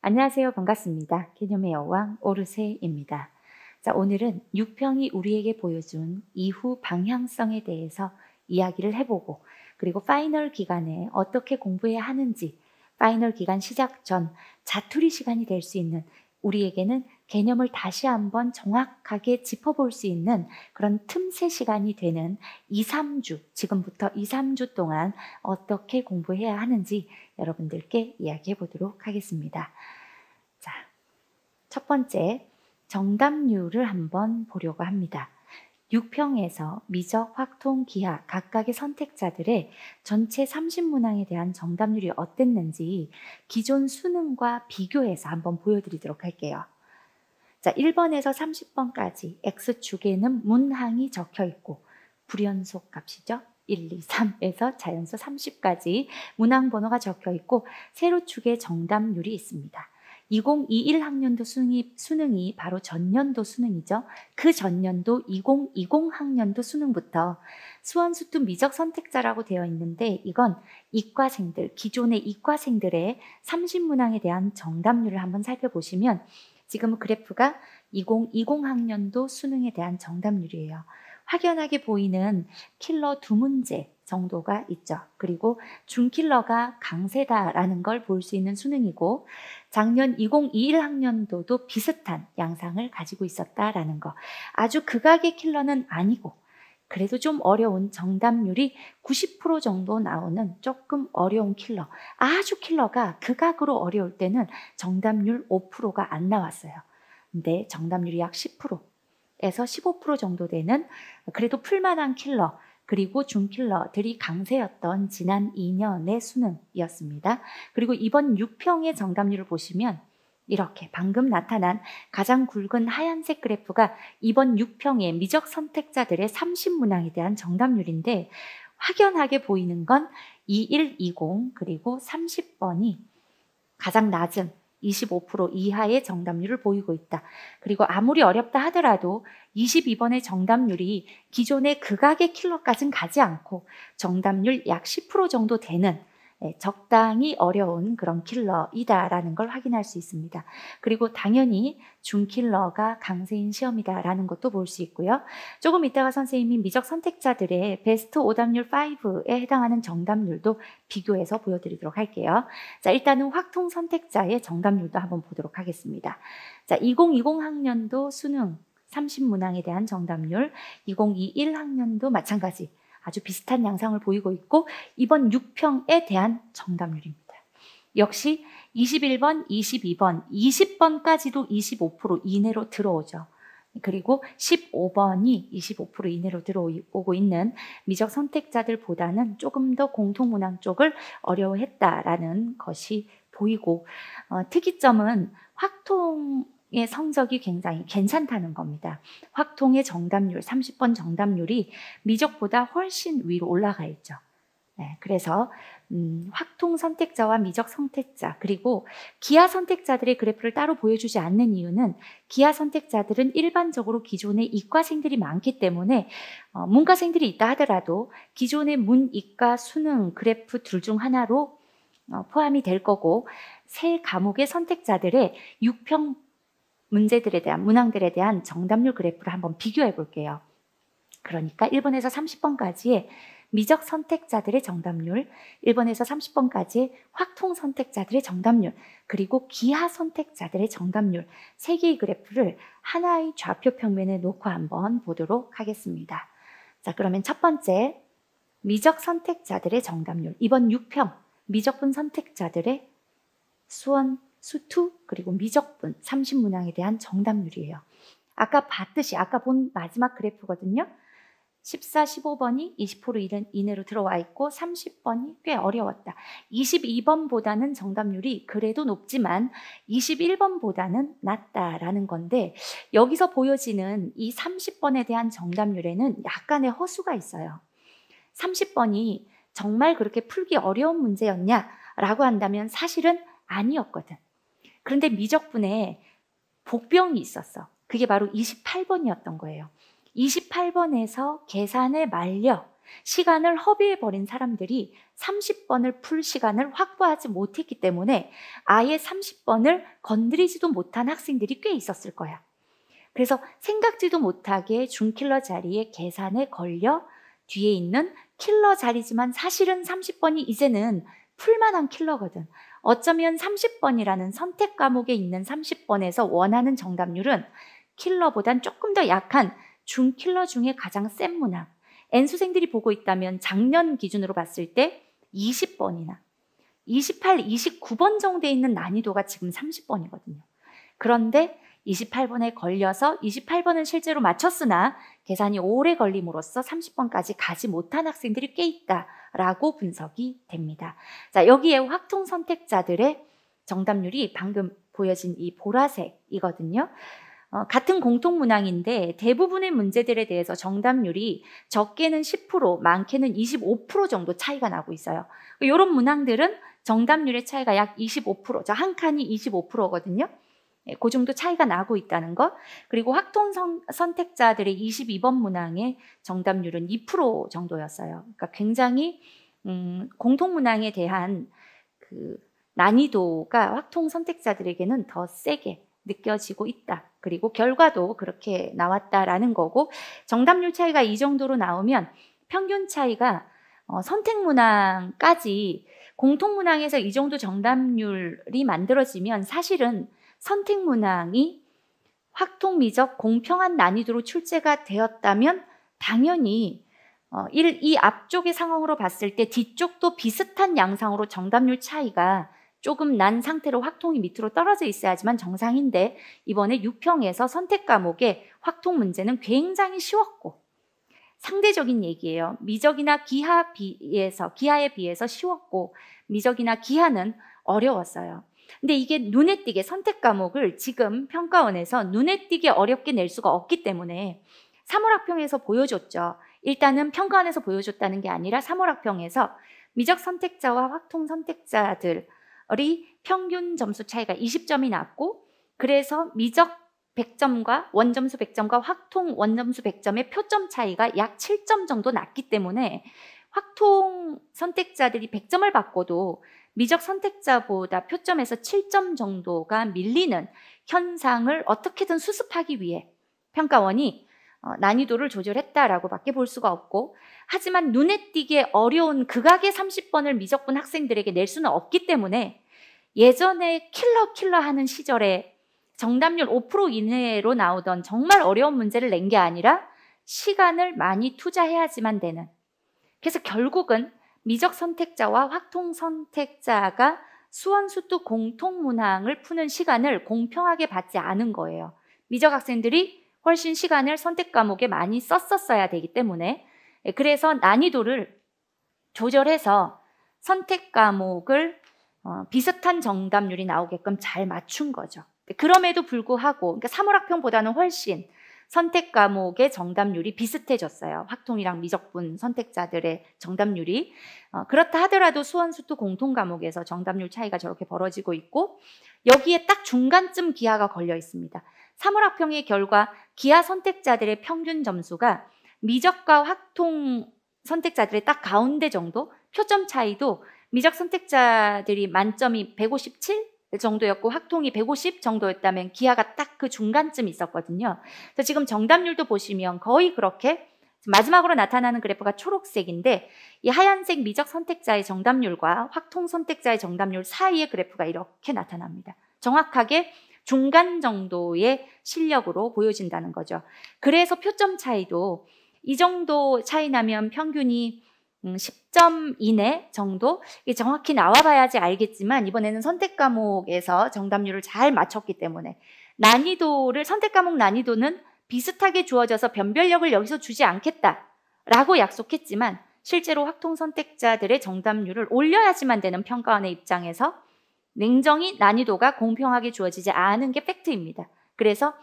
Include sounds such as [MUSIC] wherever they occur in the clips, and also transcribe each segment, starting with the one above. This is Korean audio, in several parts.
안녕하세요. 반갑습니다. 개념의 여왕 오르세입니다. 자, 오늘은 6평이 우리에게 보여준 이후 방향성에 대해서 이야기를 해보고 그리고 파이널 기간에 어떻게 공부해야 하는지 파이널 기간 시작 전 자투리 시간이 될 수 있는 우리에게는 개념을 다시 한번 정확하게 짚어볼 수 있는 그런 틈새 시간이 되는 2, 3주, 지금부터 2, 3주 동안 어떻게 공부해야 하는지 여러분들께 이야기해 보도록 하겠습니다. 자, 첫 번째, 정답률을 한번 보려고 합니다. 6평에서 미적, 확통, 기하 각각의 선택자들의 전체 30문항에 대한 정답률이 어땠는지 기존 수능과 비교해서 한번 보여드리도록 할게요. 자, 1번에서 30번까지 X축에는 문항이 적혀 있고 불연속 값이죠. 1, 2, 3에서 자연수 30까지 문항 번호가 적혀 있고 세로축에 정답률이 있습니다. 2021 학년도 수능이, 수능이 바로 전년도 수능이죠. 그 전년도 2020 학년도 수능부터 수원수투 미적 선택자라고 되어 있는데 이건 이과생들, 기존의 이과생들의 30문항에 대한 정답률을 한번 살펴보시면 지금 그래프가 2020 학년도 수능에 대한 정답률이에요. 확연하게 보이는 킬러 두 문제 정도가 있죠. 그리고 중킬러가 강세다라는 걸 볼 수 있는 수능이고 작년 2021 학년도도 비슷한 양상을 가지고 있었다라는 거. 아주 극악의 킬러는 아니고 그래도 좀 어려운 정답률이 90% 정도 나오는 조금 어려운 킬러, 아주 킬러가 극악으로 그 어려울 때는 정답률 5%가 안 나왔어요. 근데 정답률이 약 10%에서 15% 정도 되는 그래도 풀만한 킬러, 그리고 중킬러들이 강세였던 지난 2년의 수능이었습니다. 그리고 이번 6평의 정답률을 보시면 이렇게 방금 나타난 가장 굵은 하얀색 그래프가 이번 6평의 미적 선택자들의 30문항에 대한 정답률인데 확연하게 보이는 건 2120 그리고 30번이 가장 낮은 25% 이하의 정답률을 보이고 있다. 그리고 아무리 어렵다 하더라도 22번의 정답률이 기존의 극악의 킬러까지는 가지 않고 정답률 약 10% 정도 되는 네, 적당히 어려운 그런 킬러이다라는 걸 확인할 수 있습니다. 그리고 당연히 중킬러가 강세인 시험이다라는 것도 볼 수 있고요. 조금 이따가 선생님이 미적 선택자들의 베스트 오답률 5에 해당하는 정답률도 비교해서 보여드리도록 할게요. 자, 일단은 확통 선택자의 정답률도 한번 보도록 하겠습니다. 자, 2020 학년도 수능 30문항에 대한 정답률, 2021 학년도 마찬가지 아주 비슷한 양상을 보이고 있고 이번 6평에 대한 정답률입니다. 역시 21번, 22번, 20번까지도 25% 이내로 들어오죠. 그리고 15번이 25% 이내로 들어오고 있는 미적 선택자들보다는 조금 더 공통문항 쪽을 어려워했다라는 것이 보이고 어, 특이점은 확통 의 성적이 굉장히 괜찮다는 겁니다. 확통의 정답률, 30번 정답률이 미적보다 훨씬 위로 올라가 있죠. 네, 그래서 음, 확통 선택자와 미적 선택자 그리고 기하 선택자들의 그래프를 따로 보여주지 않는 이유는 기하 선택자들은 일반적으로 기존의 이과생들이 많기 때문에 어, 문과생들이 있다 하더라도 기존의 문, 이과, 수능 그래프 둘 중 하나로 어, 포함이 될 거고 새 과목의 선택자들의 6평 문제들에 대한 문항들에 대한 정답률 그래프를 한번 비교해 볼게요. 그러니까 1번에서 30번까지의 미적 선택자들의 정답률, 1번에서 30번까지 확통 선택자들의 정답률, 그리고 기하 선택자들의 정답률 세 개의 그래프를 하나의 좌표 평면에 놓고 한번 보도록 하겠습니다. 자, 그러면 첫 번째 미적 선택자들의 정답률, 이번 6평 미적분 선택자들의 수원 수투 그리고 미적분 30문항에 대한 정답률이에요. 아까 봤듯이 아까 본 마지막 그래프거든요. 14, 15번이 20% 이내로 들어와 있고 30번이 꽤 어려웠다. 22번보다는 정답률이 그래도 높지만 21번보다는 낮다라는 건데 여기서 보여지는 이 30번에 대한 정답률에는 약간의 허수가 있어요. 30번이 정말 그렇게 풀기 어려운 문제였냐라고 한다면 사실은 아니었거든. 그런데 미적분에 복병이 있었어. 그게 바로 28번이었던 거예요. 28번에서 계산을 말려 시간을 허비해버린 사람들이 30번을 풀 시간을 확보하지 못했기 때문에 아예 30번을 건드리지도 못한 학생들이 꽤 있었을 거야. 그래서 생각지도 못하게 중킬러 자리에 계산에 걸려 뒤에 있는 킬러 자리지만 사실은 30번이 이제는 풀만한 킬러거든. 어쩌면 30번이라는 선택 과목에 있는 30번에서 원하는 정답률은 킬러보단 조금 더 약한 중킬러 중에 가장 센 문항. N수생들이 보고 있다면 작년 기준으로 봤을 때 20번이나 28, 29번 정도에 있는 난이도가 지금 30번이거든요. 그런데 28번에 걸려서 28번은 실제로 맞췄으나 계산이 오래 걸림으로써 30번까지 가지 못한 학생들이 꽤 있다라고 분석이 됩니다. 자, 여기에 확통 선택자들의 정답률이 방금 보여진 이 보라색이거든요. 어, 같은 공통 문항인데 대부분의 문제들에 대해서 정답률이 적게는 10%, 많게는 25% 정도 차이가 나고 있어요. 이런 문항들은 정답률의 차이가 약 25%, 저한 칸이 25%거든요. 예, 그 정도 차이가 나고 있다는 것. 그리고 확통 선택자들의 22번 문항의 정답률은 2% 정도였어요. 그러니까 굉장히 음, 공통 문항에 대한 그 난이도가 확통 선택자들에게는 더 세게 느껴지고 있다. 그리고 결과도 그렇게 나왔다라는 거고 정답률 차이가 이 정도로 나오면 평균 차이가 어, 선택 문항까지 공통 문항에서 이 정도 정답률이 만들어지면 사실은 선택 문항이 확통미적 공평한 난이도로 출제가 되었다면 당연히 1, 어, 2 앞쪽의 상황으로 봤을 때 뒤쪽도 비슷한 양상으로 정답률 차이가 조금 난 상태로 확통이 밑으로 떨어져 있어야지만 정상인데 이번에 6평에서 선택 과목의 확통 문제는 굉장히 쉬웠고 상대적인 얘기예요. 미적이나 기하 비해서 기하에 비해서 쉬웠고 미적이나 기하는 어려웠어요. 근데 이게 눈에 띄게 선택 과목을 지금 평가원에서 눈에 띄게 어렵게 낼 수가 없기 때문에 사물학평에서 보여줬죠. 일단은 평가원에서 보여줬다는 게 아니라 사물학평에서 미적 선택자와 확통 선택자들이 평균 점수 차이가 20점이 났고 그래서 미적 100점과 원점수 100점과 확통 원점수 100점의 표점 차이가 약 7점 정도 났기 때문에 확통 선택자들이 100점을 받고도 미적 선택자보다 표점에서 7점 정도가 밀리는 현상을 어떻게든 수습하기 위해 평가원이 어, 난이도를 조절했다라고 밖에 볼 수가 없고 하지만 눈에 띄게 어려운 극악의 30번을 미적분 학생들에게 낼 수는 없기 때문에 예전에 킬러 킬러 하는 시절에 정답률 5% 이내로 나오던 정말 어려운 문제를 낸 게 아니라 시간을 많이 투자해야지만 되는 그래서 결국은 미적 선택자와 확통 선택자가 수원수도 공통문항을 푸는 시간을 공평하게 받지 않은 거예요. 미적 학생들이 훨씬 시간을 선택 과목에 많이 썼었어야 되기 때문에 예, 그래서 난이도를 조절해서 선택 과목을 어, 비슷한 정답률이 나오게끔 잘 맞춘 거죠. 네, 그럼에도 불구하고 그러니까 3월 학평보다는 훨씬 선택 과목의 정답률이 비슷해졌어요. 확통이랑 미적분 선택자들의 정답률이. 어, 그렇다 하더라도 수원수토 공통 과목에서 정답률 차이가 저렇게 벌어지고 있고 여기에 딱 중간쯤 기하가 걸려 있습니다. 사물 학평의 결과 기하 선택자들의 평균 점수가 미적과 확통 선택자들의 딱 가운데 정도 표점 차이도 미적 선택자들이 만점이 157, 정도였고 확통이150 정도였다면 기아가 딱 그 중간쯤 있었거든요. 그래서 지금 정답률도 보시면 거의 그렇게 마지막으로 나타나는 그래프가 초록색인데 이 하얀색 미적 선택자의 정답률과 확통 선택자의 정답률 사이의 그래프가 이렇게 나타납니다. 정확하게 중간 정도의 실력으로 보여진다는 거죠. 그래서 표점 차이도 이 정도 차이 나면 평균이 음, 10점 이내 정도 이게 정확히 나와봐야지 알겠지만 이번에는 선택 과목에서 정답률을 잘 맞췄기 때문에 난이도를 선택 과목 난이도는 비슷하게 주어져서 변별력을 여기서 주지 않겠다라고 약속했지만 실제로 확통 선택자들의 정답률을 올려야지만 되는 평가원의 입장에서 냉정히 난이도가 공평하게 주어지지 않은 게 팩트입니다. 그래서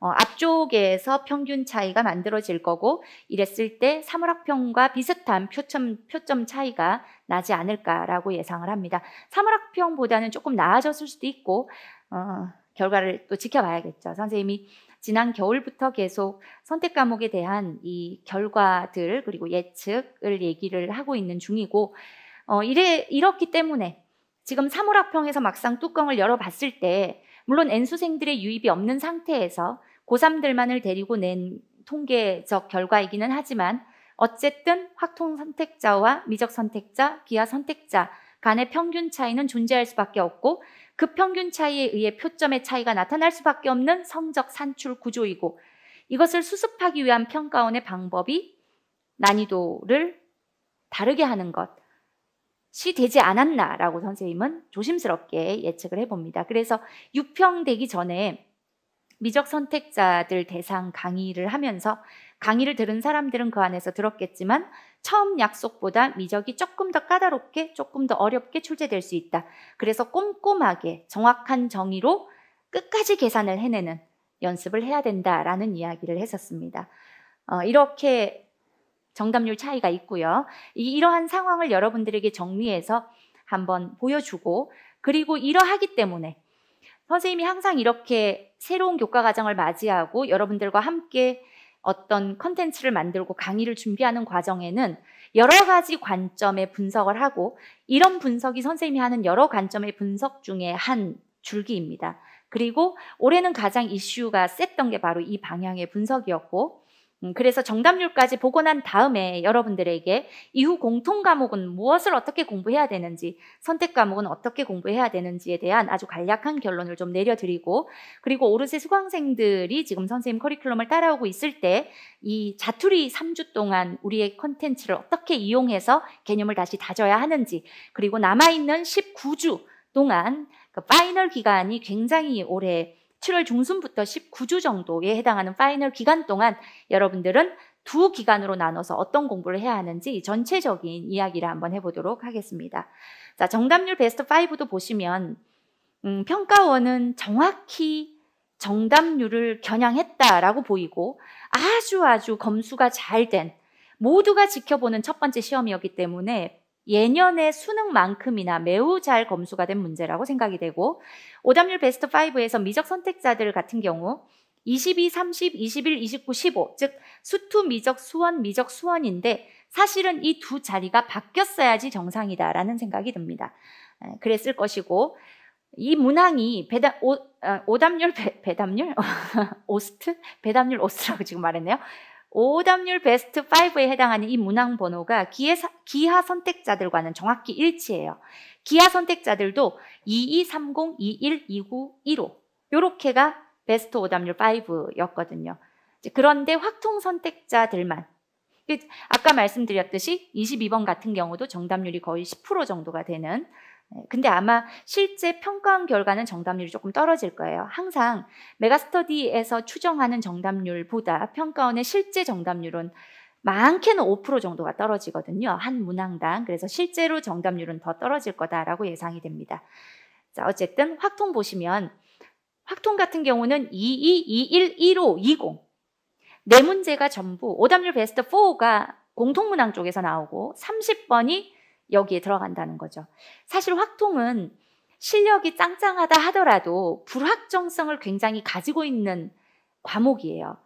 어, 앞쪽에서 평균 차이가 만들어질 거고 이랬을 때 사물학평과 비슷한 표점, 표점 차이가 나지 않을까라고 예상을 합니다. 사물학평보다는 조금 나아졌을 수도 있고 어, 결과를 또 지켜봐야겠죠. 선생님이 지난 겨울부터 계속 선택 과목에 대한 이 결과들 그리고 예측을 얘기를 하고 있는 중이고 어, 이래 이렇기 때문에 지금 사물학평에서 막상 뚜껑을 열어봤을 때 물론 N수생들의 유입이 없는 상태에서 고3들만을 데리고 낸 통계적 결과이기는 하지만 어쨌든 확통 선택자와 미적 선택자, 기하 선택자 간의 평균 차이는 존재할 수밖에 없고 그 평균 차이에 의해 표점의 차이가 나타날 수밖에 없는 성적 산출 구조이고 이것을 수습하기 위한 평가원의 방법이 난이도를 다르게 하는 것, 시 되지 않았나라고 선생님은 조심스럽게 예측을 해봅니다. 그래서 유평되기 전에 미적 선택자들 대상 강의를 하면서 강의를 들은 사람들은 그 안에서 들었겠지만 처음 약속보다 미적이 조금 더 까다롭게 조금 더 어렵게 출제될 수 있다. 그래서 꼼꼼하게 정확한 정의로 끝까지 계산을 해내는 연습을 해야 된다라는 이야기를 했었습니다. 어, 이렇게 정답률 차이가 있고요. 이러한 상황을 여러분들에게 정리해서 한번 보여주고 그리고 이러하기 때문에 선생님이 항상 이렇게 새로운 교과 과정을 맞이하고 여러분들과 함께 어떤 컨텐츠를 만들고 강의를 준비하는 과정에는 여러 가지 관점의 분석을 하고 이런 분석이 선생님이 하는 여러 관점의 분석 중에 한 줄기입니다. 그리고 올해는 가장 이슈가 셌던 게 바로 이 방향의 분석이었고 음, 그래서 정답률까지 보고 난 다음에 여러분들에게 이후 공통 과목은 무엇을 어떻게 공부해야 되는지, 선택 과목은 어떻게 공부해야 되는지에 대한 아주 간략한 결론을 좀 내려드리고, 그리고 오르세 수강생들이 지금 선생님 커리큘럼을 따라오고 있을 때 이 자투리 3주 동안 우리의 컨텐츠를 어떻게 이용해서 개념을 다시 다져야 하는지, 그리고 남아있는 19주 동안 그 파이널 기간이 굉장히 오래 7월 중순부터 19주 정도에 해당하는 파이널 기간 동안 여러분들은 두 기간으로 나눠서 어떤 공부를 해야 하는지 전체적인 이야기를 한번 해보도록 하겠습니다. 자, 정답률 베스트 5도 보시면 음, 평가원은 정확히 정답률을 겨냥했다라고 보이고 아주 아주 검수가 잘 된 모두가 지켜보는 첫 번째 시험이었기 때문에 예년의 수능만큼이나 매우 잘 검수가 된 문제라고 생각이 되고 오답률 베스트 5에서 미적 선택자들 같은 경우 22, 30, 21, 29, 15, 즉 수투 미적 수원 미적 수원인데 사실은 이 두 자리가 바뀌었어야지 정상이다라는 생각이 듭니다. 예, 그랬을 것이고 이 문항이 배담, 오, 아, 오답률 배, 담률 [LAUGHS] 오스트 배담률 오스트라고 지금 말했네요. 오답률 베스트 5에 해당하는 이 문항 번호가 기해 기하 선택자들과는 정확히 일치해요. 기하 선택자들도 2230, 21, 29, 15 요렇게가 베스트 오답률 5였거든요. 그런데 확통 선택자들만 그 아까 말씀드렸듯이 22번 같은 경우도 정답률이 거의 10% 정도가 되는 네, 근데 아마 실제 평가한 결과는 정답률이 조금 떨어질 거예요. 항상 메가스터디에서 추정하는 정답률보다 평가원의 실제 정답률은 많게는 5% 정도가 떨어지거든요. 한 문항당. 그래서 실제로 정답률은 더 떨어질 거다라고 예상이 됩니다. 자, 어쨌든 확통 보시면 확통 같은 경우는 22, 21, 15, 20. 네 문제가 전부 오답률 베스트 4가 공통문항 쪽에서 나오고 30번이 여기에 들어간다는 거죠. 사실 확통은 실력이 짱짱하다 하더라도 불확정성을 굉장히 가지고 있는 과목이에요.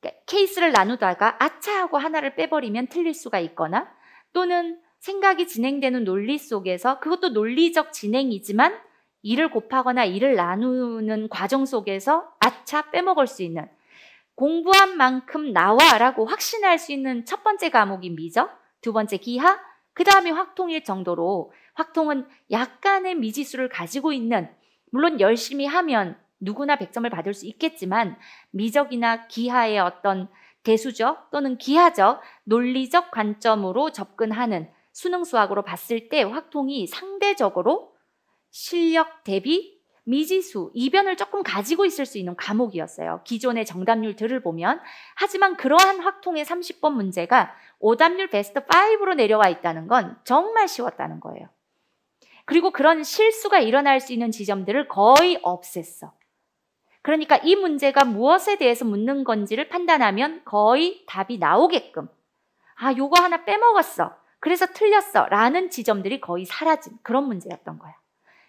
그러니까 케이스를 나누다가 아차 하고 하나를 빼버리면 틀릴 수가 있거나 또는 생각이 진행되는 논리 속에서 그것도 논리적 진행이지만 일을 곱하거나 일을 나누는 과정 속에서 아차 빼먹을 수 있는 공부한 만큼 나와라고 확신할 수 있는 첫 번째 과목이 미적, 두 번째 기하, 그 다음이 확통일 정도로 확통은 약간의 미지수를 가지고 있는 물론 열심히 하면 누구나 100점을 받을 수 있겠지만 미적이나 기하의 어떤 대수적 또는 기하적 논리적 관점으로 접근하는 수능 수학으로 봤을 때 확통이 상대적으로 실력 대비 미지수, 이변을 조금 가지고 있을 수 있는 과목이었어요. 기존의 정답률들을 보면. 하지만 그러한 확통의 30번 문제가 오답률 베스트 5로 내려와 있다는 건 정말 쉬웠다는 거예요. 그리고 그런 실수가 일어날 수 있는 지점들을 거의 없앴어. 그러니까 이 문제가 무엇에 대해서 묻는 건지를 판단하면 거의 답이 나오게끔 아, 요거 하나 빼먹었어. 그래서 틀렸어. 라는 지점들이 거의 사라진 그런 문제였던 거야.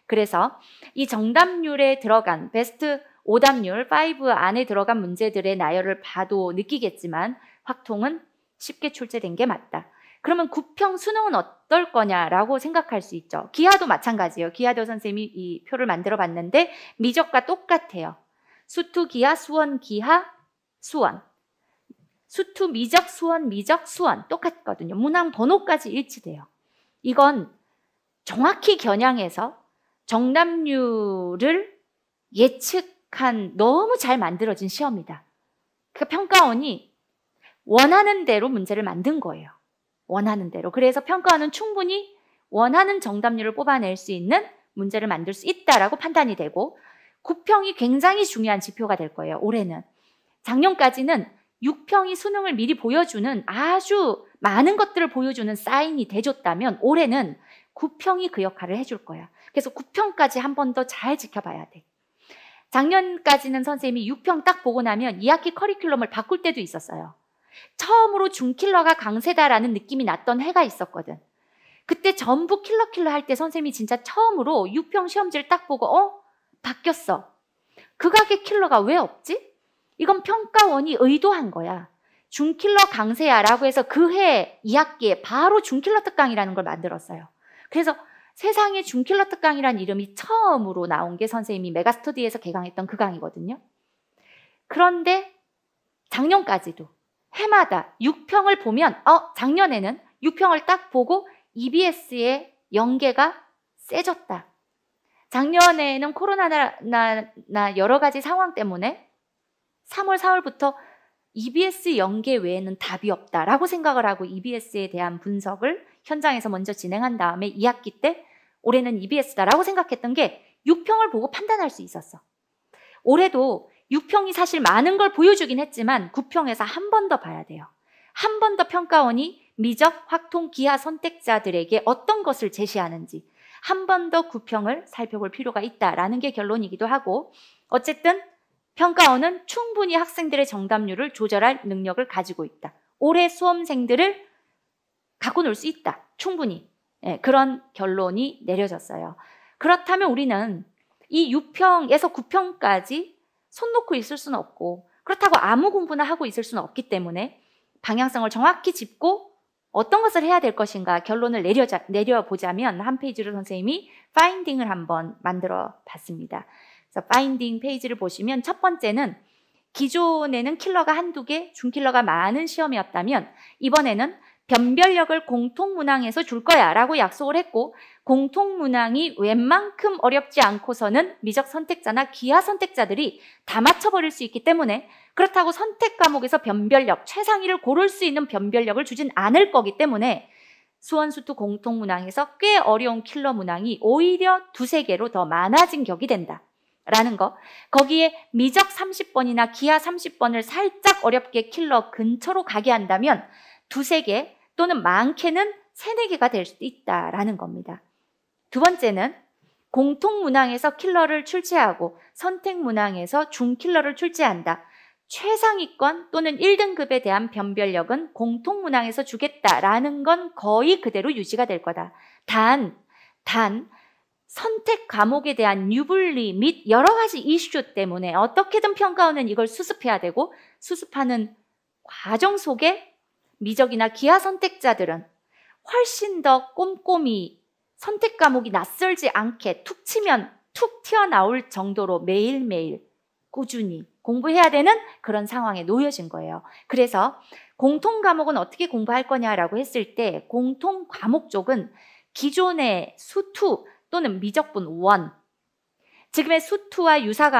그래서 이 정답률에 들어간 베스트 오답률 5 안에 들어간 문제들의 나열을 봐도 느끼겠지만 확통은 쉽게 출제된 게 맞다. 그러면 구평 수능은 어떨 거냐라고 생각할 수 있죠. 기하도 마찬가지예요. 기하도 선생님이 이 표를 만들어 봤는데 미적과 똑같아요. 수투 기하, 수원 기하, 수원. 수투 미적, 수원 미적, 수원 똑같거든요. 문항 번호까지 일치돼요. 이건 정확히 겨냥해서 정답률을 예측한 너무 잘 만들어진 시험이다. 그 평가원이 원하는 대로 문제를 만든 거예요. 원하는 대로. 그래서 평가원은 충분히 원하는 정답률을 뽑아낼 수 있는 문제를 만들 수 있다라고 판단이 되고 9평이 굉장히 중요한 지표가 될 거예요. 올해는. 작년까지는 6평이 수능을 미리 보여주는 아주 많은 것들을 보여주는 사인이 돼줬다면 올해는 9평이 그 역할을 해줄 거야. 그래서 9평까지 한 번 더 잘 지켜봐야 돼. 작년까지는 선생님이 6평 딱 보고 나면 2학기 커리큘럼을 바꿀 때도 있었어요. 처음으로 중킬러가 강세다라는 느낌이 났던 해가 있었거든. 그때 전부 킬러킬러 할 때 선생님이 진짜 처음으로 6평 시험지를 딱 보고 어? 바뀌었어. 그 가게 킬러가 왜 없지? 이건 평가원이 의도한 거야. 중킬러 강세야라고 해서 그 해 2학기에 바로 중킬러 특강이라는 걸 만들었어요. 그래서 세상에 중킬러 특강이라는 이름이 처음으로 나온 게 선생님이 메가스터디에서 개강했던 그 강이거든요. 그런데 작년까지도 해마다 6평을 보면 어 작년에는 6평을 딱 보고 EBS의 연계가 세졌다. 작년에는 코로나나 여러 가지 상황 때문에 3월, 4월부터 EBS 연계 외에는 답이 없다라고 생각을 하고 EBS에 대한 분석을 현장에서 먼저 진행한 다음에 2학기 때 올해는 EBS다라고 생각했던 게 6평을 보고 판단할 수 있었어. 올해도 6평이 사실 많은 걸 보여주긴 했지만 9평에서 한 번 더 봐야 돼요. 한 번 더 평가원이 미적, 확통, 기하 선택자들에게 어떤 것을 제시하는지 한 번 더 9평을 살펴볼 필요가 있다라는 게 결론이기도 하고 어쨌든 평가원은 충분히 학생들의 정답률을 조절할 능력을 가지고 있다. 올해 수험생들을 갖고 놀 수 있다. 충분히. 네, 그런 결론이 내려졌어요. 그렇다면 우리는 이 6평에서 9평까지 손 놓고 있을 수는 없고 그렇다고 아무 공부나 하고 있을 수는 없기 때문에 방향성을 정확히 짚고 어떤 것을 해야 될 것인가 결론을 내려자, 내려보자면 한 페이지로 선생님이 파인딩을 한번 만들어 봤습니다. 그래서 파인딩 페이지를 보시면 첫 번째는 기존에는 킬러가 한두 개, 중킬러가 많은 시험이었다면 이번에는 변별력을 공통문항에서 줄 거야 라고 약속을 했고 공통문항이 웬만큼 어렵지 않고서는 미적 선택자나 기하 선택자들이 다 맞춰버릴 수 있기 때문에 그렇다고 선택 과목에서 변별력, 최상위를 고를 수 있는 변별력을 주진 않을 거기 때문에 수원수투 공통문항에서 꽤 어려운 킬러 문항이 오히려 두세 개로 더 많아진 격이 된다. 라는 거. 거기에 미적 30번이나 기하 30번을 살짝 어렵게 킬러 근처로 가게 한다면 두세 개 또는 많게는 세네 개가 될 수도 있다라는 겁니다. 두 번째는 공통 문항에서 킬러를 출제하고 선택 문항에서 중 킬러를 출제한다. 최상위권 또는 1등급에 대한 변별력은 공통 문항에서 주겠다라는 건 거의 그대로 유지가 될 거다. 단, 단 선택 과목에 대한 유불리 및 여러 가지 이슈 때문에 어떻게든 평가원은 이걸 수습해야 되고 수습하는 과정 속에 미적이나 기하 선택자들은 훨씬 더 꼼꼼히 선택 과목이 낯설지 않게 툭 치면 툭 튀어나올 정도로 매일매일 꾸준히 공부해야 되는 그런 상황에 놓여진 거예요. 그래서 공통 과목은 어떻게 공부할 거냐라고 했을 때 공통 과목 쪽은 기존의 수투 또는 미적분 원 지금의 수투와 유사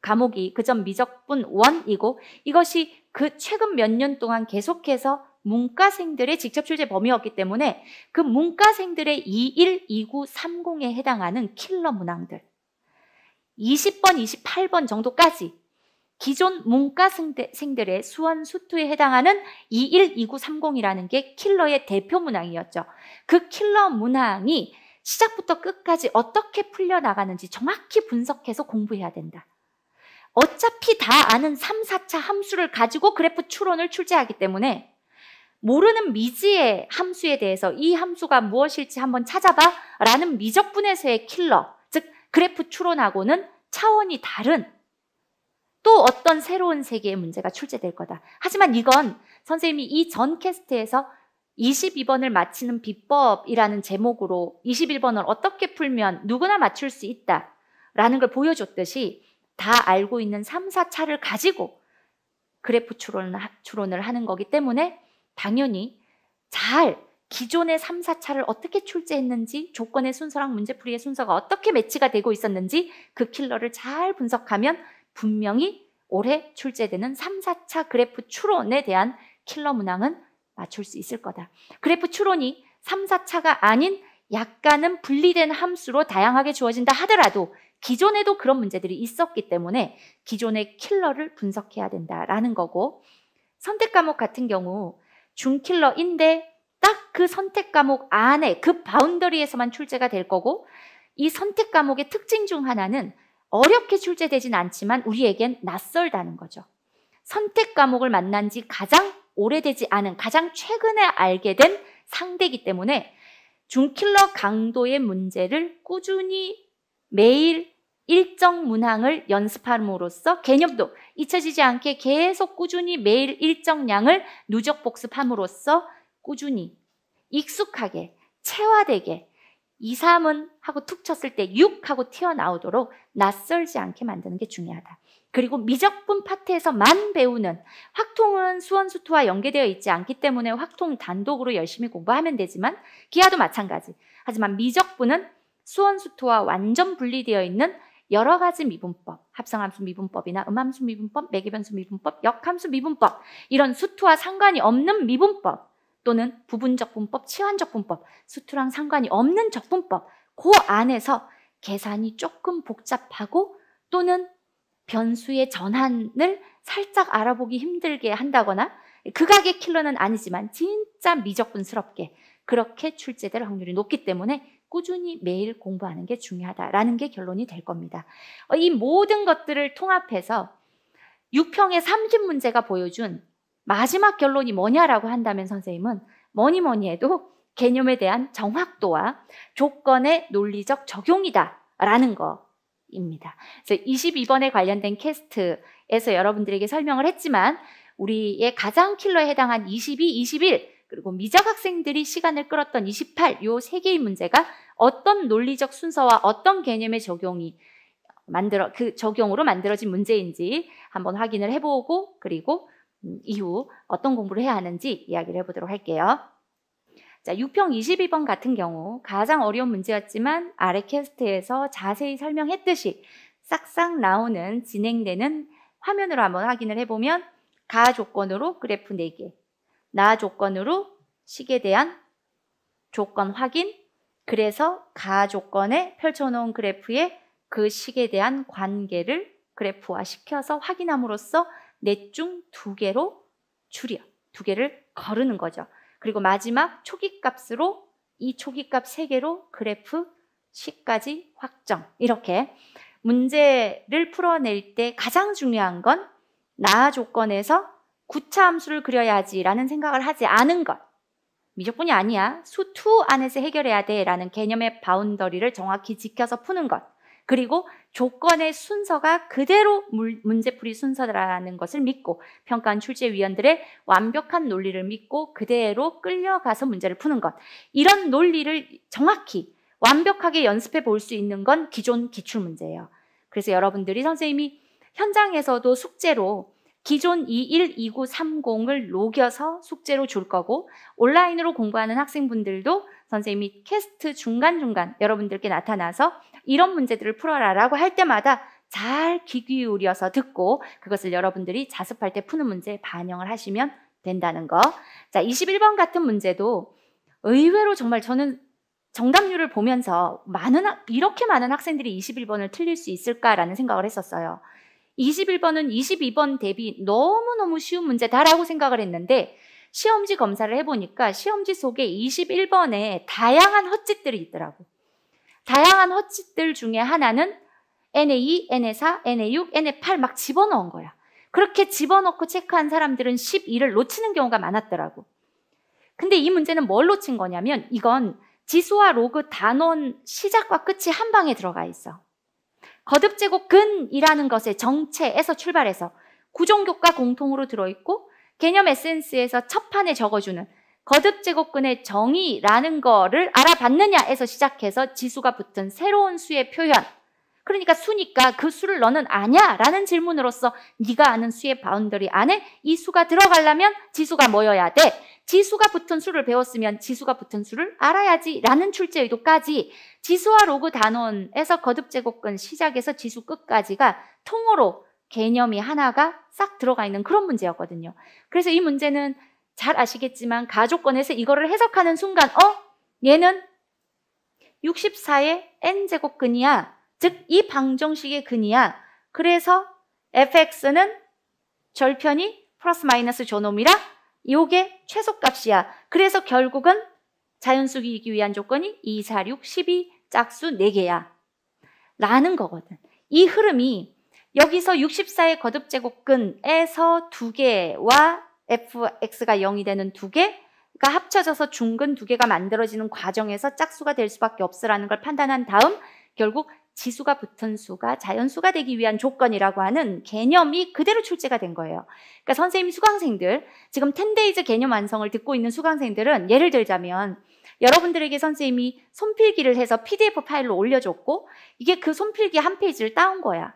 과목이 그전 미적분 원이고 이것이 그 최근 몇 년 동안 계속해서 문과생들의 직접 출제 범위였기 때문에 그 문과생들의 21, 29, 30에 해당하는 킬러 문항들 20번, 28번 정도까지 기존 문과생들의 수원 수투에 해당하는 21, 29, 30이라는 게 킬러의 대표 문항이었죠. 그 킬러 문항이 시작부터 끝까지 어떻게 풀려나가는지 정확히 분석해서 공부해야 된다. 어차피 다 아는 3, 4차 함수를 가지고 그래프 추론을 출제하기 때문에 모르는 미지의 함수에 대해서 이 함수가 무엇일지 한번 찾아봐 라는 미적 분에서의 킬러, 즉 그래프 추론하고는 차원이 다른 또 어떤 새로운 세계의 문제가 출제될 거다. 하지만 이건 선생님이 이 전 캐스트에서 22번을 맞히는 비법이라는 제목으로 21번을 어떻게 풀면 누구나 맞출 수 있다 라는 걸 보여줬듯이 다 알고 있는 3, 4차를 가지고 그래프 추론 추론을 하는 거기 때문에 당연히 잘 기존의 3, 4차를 어떻게 출제했는지 조건의 순서랑 문제풀이의 순서가 어떻게 매치가 되고 있었는지 그 킬러를 잘 분석하면 분명히 올해 출제되는 3, 4차 그래프 추론에 대한 킬러 문항은 맞출 수 있을 거다. 그래프 추론이 3, 4차가 아닌 약간은 분리된 함수로 다양하게 주어진다 하더라도 기존에도 그런 문제들이 있었기 때문에 기존의 킬러를 분석해야 된다라는 거고 선택 과목 같은 경우 중킬러인데 딱 그 선택 과목 안에 그 바운더리에서만 출제가 될 거고 이 선택 과목의 특징 중 하나는 어렵게 출제되진 않지만 우리에겐 낯설다는 거죠. 선택 과목을 만난 지 가장 오래되지 않은 가장 최근에 알게 된 상대이기 때문에 중킬러 강도의 문제를 꾸준히 매일 일정 문항을 연습함으로써 개념도 잊혀지지 않게 계속 꾸준히 매일 일정량을 누적 복습함으로써 꾸준히 익숙하게 체화되게 2, 3은 하고 툭 쳤을 때 6하고 튀어나오도록 낯설지 않게 만드는 게 중요하다. 그리고 미적분 파트에서만 배우는 확통은 수원수토와 연계되어 있지 않기 때문에 확통 단독으로 열심히 공부하면 되지만 기하도 마찬가지. 하지만 미적분은 수원수토와 완전 분리되어 있는 여러 가지 미분법, 합성함수 미분법이나 음함수 미분법, 매개변수 미분법, 역함수 미분법 이런 수투와 상관이 없는 미분법 또는 부분적 분법, 치환적 분법, 수투랑 상관이 없는 적분법 그 안에서 계산이 조금 복잡하고 또는 변수의 전환을 살짝 알아보기 힘들게 한다거나 극악의 킬러는 아니지만 진짜 미적분스럽게 그렇게 출제될 확률이 높기 때문에 꾸준히 매일 공부하는 게 중요하다라는 게 결론이 될 겁니다. 어, 이 모든 것들을 통합해서 6평의 30문제가 보여준 마지막 결론이 뭐냐라고 한다면 선생님은 뭐니 뭐니 해도 개념에 대한 정확도와 조건의 논리적 적용이다라는 거입니다. 그래서 22번에 관련된 캐스트에서 여러분들에게 설명을 했지만 우리의 가장 킬러에 해당한 22, 21 그리고 미적 학생들이 시간을 끌었던 28, 요 세 개의 문제가 어떤 논리적 순서와 어떤 개념의 적용이 만들어 그 적용으로 만들어진 문제인지 한번 확인을 해보고 그리고 음, 이후 어떤 공부를 해야 하는지 이야기를 해보도록 할게요. 자, 6평 22번 같은 경우 가장 어려운 문제였지만 아래 캐스트에서 자세히 설명했듯이 싹싹 나오는 진행되는 화면으로 한번 확인을 해보면 가 조건으로 그래프 4개, 나 조건으로 식에 대한 조건 확인, 그래서 가 조건에 펼쳐놓은 그래프에 그 식에 대한 관계를 그래프화 시켜서 확인함으로써 넷중두 개로 줄여, 두 개를 거르는 거죠. 그리고 마지막 초기 값으로 이 초기 값세 개로 그래프 식까지 확정. 이렇게 문제를 풀어낼 때 가장 중요한 건 나 조건에서 구차 함수를 그려야지라는 생각을 하지 않은 것. 미적분이 아니야. 수2 안에서 해결해야 돼라는 개념의 바운더리를 정확히 지켜서 푸는 것. 그리고 조건의 순서가 그대로 문제풀이 순서라는 것을 믿고 평가한 출제위원들의 완벽한 논리를 믿고 그대로 끌려가서 문제를 푸는 것. 이런 논리를 정확히 완벽하게 연습해 볼 수 있는 건 기존 기출문제예요. 그래서 여러분들이 선생님이 현장에서도 숙제로 기존 21, 29, 30을 녹여서 숙제로 줄 거고 온라인으로 공부하는 학생분들도 선생님이 캐스트 중간중간 여러분들께 나타나서 이런 문제들을 풀어라 라고 할 때마다 잘 귀 기울여서 듣고 그것을 여러분들이 자습할 때 푸는 문제에 반영을 하시면 된다는 거. 자, 21번 같은 문제도 의외로 정말 저는 정답률을 보면서 많은 이렇게 많은 학생들이 21번을 틀릴 수 있을까라는 생각을 했었어요. 21번은 22번 대비 너무너무 쉬운 문제다라고 생각을 했는데 시험지 검사를 해보니까 시험지 속에 21번에 다양한 헛짓들이 있더라고. 다양한 헛짓들 중에 하나는 NA2, NA4, NA6, NA8 막 집어넣은 거야. 그렇게 집어넣고 체크한 사람들은 12를 놓치는 경우가 많았더라고. 근데 이 문제는 뭘 놓친 거냐면 이건 지수와 로그 단원 시작과 끝이 한 방에 들어가 있어. 거듭 제곱 근이라는 것의 정체에서 출발해서 구종교과 공통으로 들어있고 개념 에센스에서 첫 판에 적어주는 거듭 제곱근의 정의라는 거를 알아봤느냐에서 시작해서 지수가 붙은 새로운 수의 표현 그러니까 수니까 그 수를 너는 아냐? 라는 질문으로서 네가 아는 수의 바운더리 안에 이 수가 들어가려면 지수가 뭐여야 돼? 지수가 붙은 수를 배웠으면 지수가 붙은 수를 알아야지 라는 출제 의도까지 지수와 로그 단원에서 거듭제곱근 시작에서 지수 끝까지가 통으로 개념이 하나가 싹 들어가 있는 그런 문제였거든요. 그래서 이 문제는 잘 아시겠지만 가족권에서 이거를 해석하는 순간 어? 얘는 64의 n제곱근이야. 즉, 이 방정식의 근이야. 그래서 fx는 절편이 플러스 마이너스 저놈이라 이게 최소값이야. 그래서 결국은 자연수이기 기 위한 조건이 2, 4, 6, 12 짝수 4개야. 라는 거거든. 이 흐름이 여기서 64의 거듭제곱근에서 2개와 fx가 0이 되는 2개가 합쳐져서 중근 2개가 만들어지는 과정에서 짝수가 될 수밖에 없으라는 걸 판단한 다음 결국 지수가 붙은 수가 자연수가 되기 위한 조건이라고 하는 개념이 그대로 출제가 된 거예요. 그러니까 선생님 수강생들, 지금 텐데이즈 개념 완성을 듣고 있는 수강생들은 예를 들자면 여러분들에게 선생님이 손필기를 해서 PDF 파일로 올려줬고 이게 그 손필기 한 페이지를 따온 거야.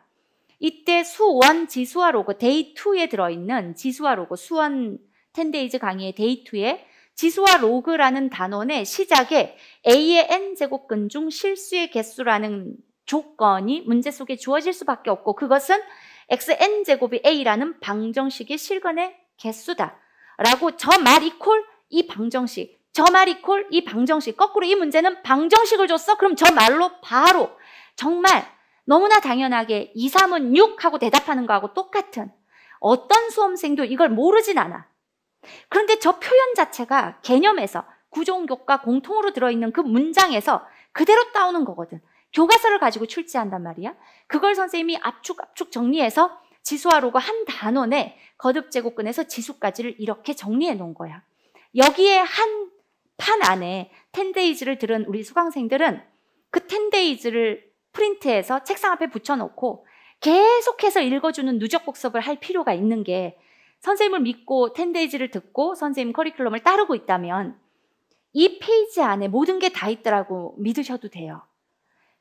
이때 수원 지수화 로고 데이 2에 들어있는 지수화 로고 수원 텐데이즈 강의의 데이 2에 지수와 로그라는 단원의 시작에 A의 n제곱근 중 실수의 개수라는 조건이 문제 속에 주어질 수밖에 없고 그것은 xn제곱이 a라는 방정식의 실근의 개수다. 라고 저말 이콜 이 방정식 저말 이콜 이 방정식 거꾸로 이 문제는 방정식을 줬어? 그럼 저 말로 바로 정말 너무나 당연하게 2, 3은 6 하고 대답하는 거하고 똑같은 어떤 수험생도 이걸 모르진 않아. 그런데 저 표현 자체가 개념에서 구조원교과 공통으로 들어있는 그 문장에서 그대로 따오는 거거든. 교과서를 가지고 출제한단 말이야. 그걸 선생님이 압축 압축 정리해서 지수화로고 한 단원에 거듭 제곱근에서 지수까지를 이렇게 정리해 놓은 거야. 여기에 한 판 안에 텐데이즈를 들은 우리 수강생들은 그 텐데이즈를 프린트해서 책상 앞에 붙여놓고 계속해서 읽어주는 누적 복습을 할 필요가 있는 게 선생님을 믿고 텐데이즈를 듣고 선생님 커리큘럼을 따르고 있다면 이 페이지 안에 모든 게 다 있더라고 믿으셔도 돼요.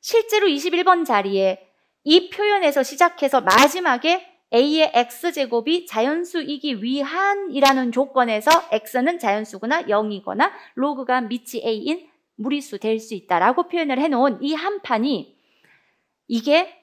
실제로 21번 자리에 이 표현에서 시작해서 마지막에 a의 x제곱이 자연수이기 위한이라는 조건에서 x는 자연수구나 0이거나 로그가 밑이 a인 무리수 될 수 있다라고 표현을 해놓은 이 한 판이 이게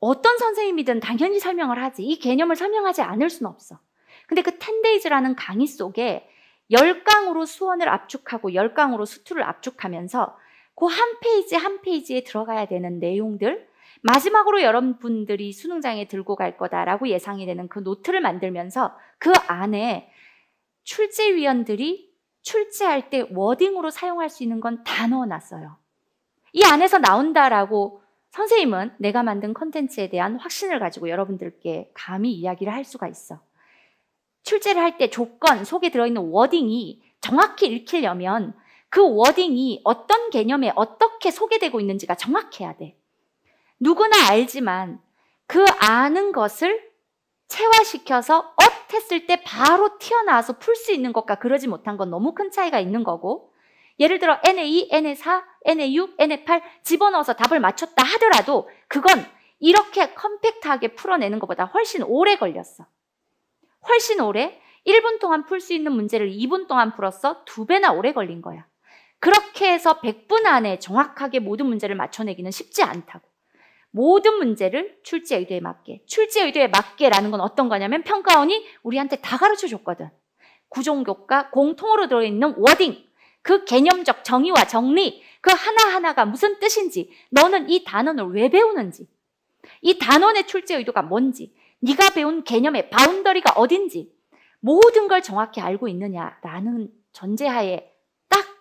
어떤 선생님이든 당연히 설명을 하지 이 개념을 설명하지 않을 수는 없어 근데 그 10days라는 강의 속에 열강으로 수원을 압축하고 열강으로 수투를 압축하면서 그한 페이지 한 페이지에 들어가야 되는 내용들 마지막으로 여러분들이 수능장에 들고 갈 거다라고 예상이 되는 그 노트를 만들면서 그 안에 출제위원들이 출제할 때 워딩으로 사용할 수 있는 건 다 넣어놨어요. 이 안에서 나온다라고 선생님은 내가 만든 컨텐츠에 대한 확신을 가지고 여러분들께 감히 이야기를 할 수가 있어. 출제를 할 때 조건, 속에 들어있는 워딩이 정확히 읽히려면 그 워딩이 어떤 개념에 어떻게 소개되고 있는지가 정확해야 돼. 누구나 알지만 그 아는 것을 체화시켜서 엇 했을 때 바로 튀어나와서 풀 수 있는 것과 그러지 못한 건 너무 큰 차이가 있는 거고 예를 들어 NA2, e, NA4, NA6, NA8 집어넣어서 답을 맞췄다 하더라도 그건 이렇게 컴팩트하게 풀어내는 것보다 훨씬 오래 걸렸어. 훨씬 오래 1분 동안 풀 수 있는 문제를 2분 동안 풀었어 두 배나 오래 걸린 거야. 그렇게 해서 100분 안에 정확하게 모든 문제를 맞춰내기는 쉽지 않다고. 모든 문제를 출제 의도에 맞게. 출제 의도에 맞게라는 건 어떤 거냐면 평가원이 우리한테 다 가르쳐 줬거든. 구종교과 공통으로 들어있는 워딩, 그 개념적 정의와 정리, 그 하나하나가 무슨 뜻인지, 너는 이단원을왜 배우는지, 이 단원의 출제 의도가 뭔지, 네가 배운 개념의 바운더리가 어딘지, 모든 걸 정확히 알고 있느냐라는 전제하에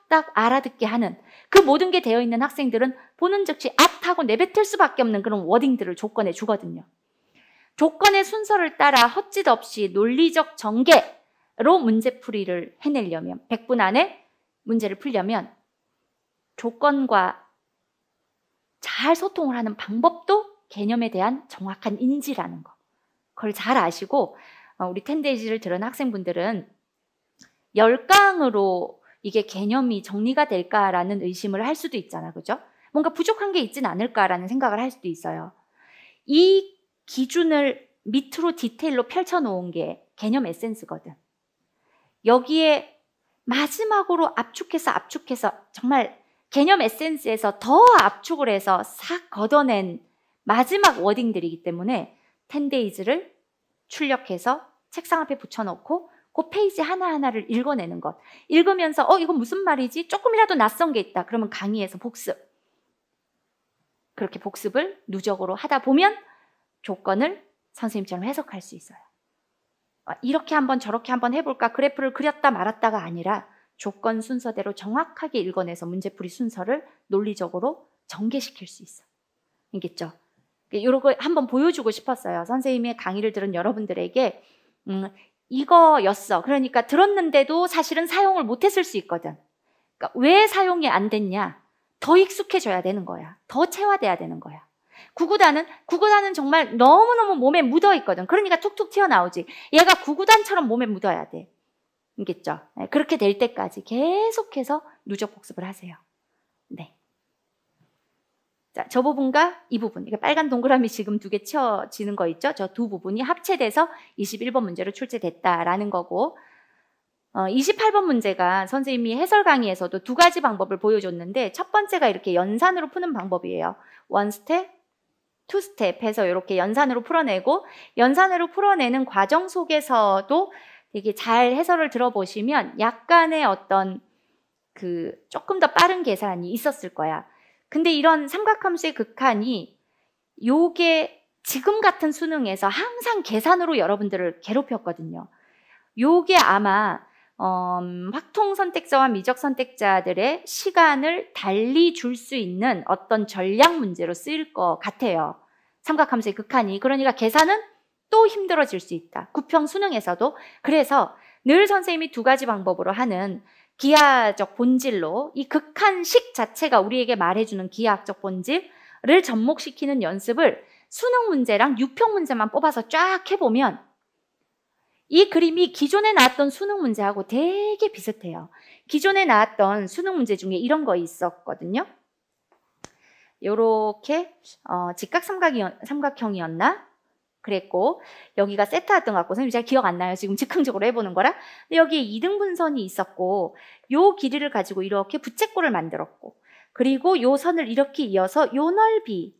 딱 알아듣게 하는 그 모든 게 되어 있는 학생들은 보는 즉시 앗하고 내뱉을 수밖에 없는 그런 워딩들을 조건에 주거든요. 조건의 순서를 따라 헛짓 없이 논리적 전개로 문제풀이를 해내려면 100분 안에 문제를 풀려면 조건과 잘 소통을 하는 방법도 개념에 대한 정확한 인지라는 거. 그걸 잘 아시고 어, 우리 텐데이지를 들은 학생분들은 열강으로 이게 개념이 정리가 될까라는 의심을 할 수도 있잖아. 그죠? 뭔가 부족한 게 있진 않을까라는 생각을 할 수도 있어요. 이 기준을 밑으로 디테일로 펼쳐놓은 게 개념 에센스거든. 여기에 마지막으로 압축해서 압축해서 정말 개념 에센스에서 더 압축을 해서 싹 걷어낸 마지막 워딩들이기 때문에 1 0 d a y 를 출력해서 책상 앞에 붙여놓고 그 페이지 하나하나를 읽어내는 것. 읽으면서 어 이건 무슨 말이지? 조금이라도 낯선 게 있다. 그러면 강의에서 복습. 그렇게 복습을 누적으로 하다 보면 조건을 선생님처럼 해석할 수 있어요. 아, 이렇게 한번 저렇게 한번 해볼까 그래프를 그렸다 말았다가 아니라 조건 순서대로 정확하게 읽어내서 문제풀이 순서를 논리적으로 전개시킬 수 있어. 알겠죠? 이런 거 한번 보여주고 싶었어요. 선생님의 강의를 들은 여러분들에게 음, 이거였어. 그러니까 들었는데도 사실은 사용을 못했을 수 있거든. 그러니까 왜 사용이 안 됐냐? 더 익숙해져야 되는 거야. 더 체화돼야 되는 거야. 구구단은 구구단은 정말 너무너무 몸에 묻어 있거든. 그러니까 툭툭 튀어나오지. 얘가 구구단처럼 몸에 묻어야 돼. 알겠죠? 네, 그렇게 될 때까지 계속해서 누적 복습을 하세요. 네. 자, 저 부분과 이 부분, 그러니까 빨간 동그라미 지금 두 개치워지는거 있죠? 저 두 부분이 합체돼서 21번 문제로 출제됐다라는 거고, 어, 28번 문제가 선생님이 해설 강의에서도 두 가지 방법을 보여줬는데, 첫 번째가 이렇게 연산으로 푸는 방법이에요. 원 스텝, 투 스텝 해서 이렇게 연산으로 풀어내고, 연산으로 풀어내는 과정 속에서도 되게 잘 해설을 들어보시면 약간의 어떤 그 조금 더 빠른 계산이 있었을 거야. 근데 이런 삼각함수의 극한이 요게 지금 같은 수능에서 항상 계산으로 여러분들을 괴롭혔거든요. 요게 아마 음, 확통 선택자와 미적 선택자들의 시간을 달리 줄 수 있는 어떤 전략 문제로 쓰일 것 같아요. 삼각함수의 극한이. 그러니까 계산은 또 힘들어질 수 있다. 구평 수능에서도. 그래서 늘 선생님이 두 가지 방법으로 하는 기하적 학 본질로 이 극한식 자체가 우리에게 말해주는 기하학적 본질을 접목시키는 연습을 수능 문제랑 육평 문제만 뽑아서 쫙 해보면 이 그림이 기존에 나왔던 수능 문제하고 되게 비슷해요. 기존에 나왔던 수능 문제 중에 이런 거 있었거든요. 요렇게 어, 직각 삼각형이었나? 그랬고 여기가 세트였던것 같고 선생님 제가 기억 안 나요 지금 즉흥적으로 해보는 거라 근데 여기에 이등분선이 있었고 요 길이를 가지고 이렇게 부채꼴을 만들었고 그리고 요 선을 이렇게 이어서 요 넓이와